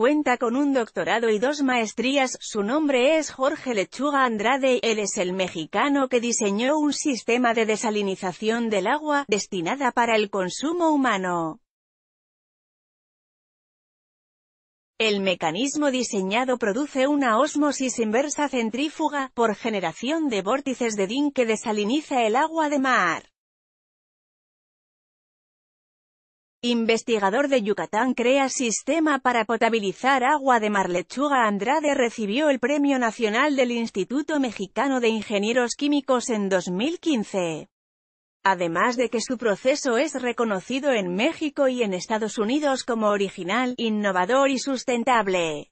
Cuenta con un doctorado y dos maestrías, su nombre es Jorge Lechuga Andrade, él es el mexicano que diseñó un sistema de desalinización del agua, destinada para el consumo humano. El mecanismo diseñado produce una osmosis inversa centrífuga, por generación de vórtices de DIN que desaliniza el agua de mar. Investigador de Yucatán crea sistema para potabilizar agua de mar. Lechuga Andrade recibió el Premio Nacional del Instituto Mexicano de Ingenieros Químicos en 2015. Además de que su proceso es reconocido en México y en Estados Unidos como original, innovador y sustentable.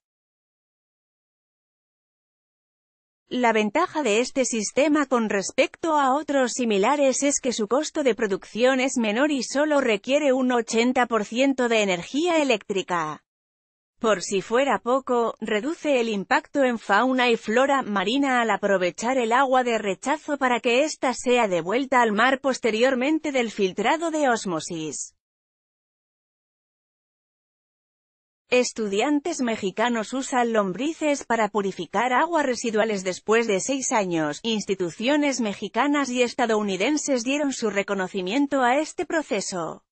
La ventaja de este sistema con respecto a otros similares es que su costo de producción es menor y solo requiere un 80% de energía eléctrica. Por si fuera poco, reduce el impacto en fauna y flora marina al aprovechar el agua de rechazo para que ésta sea devuelta al mar posteriormente del filtrado de osmosis. Estudiantes mexicanos usan lombrices para purificar aguas residuales después de seis años. Instituciones mexicanas y estadounidenses dieron su reconocimiento a este proceso.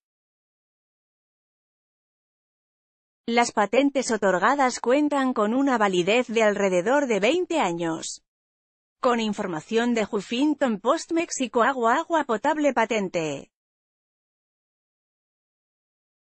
Las patentes otorgadas cuentan con una validez de alrededor de 20 años. Con información de Huffington Post México Agua Agua Potable Patente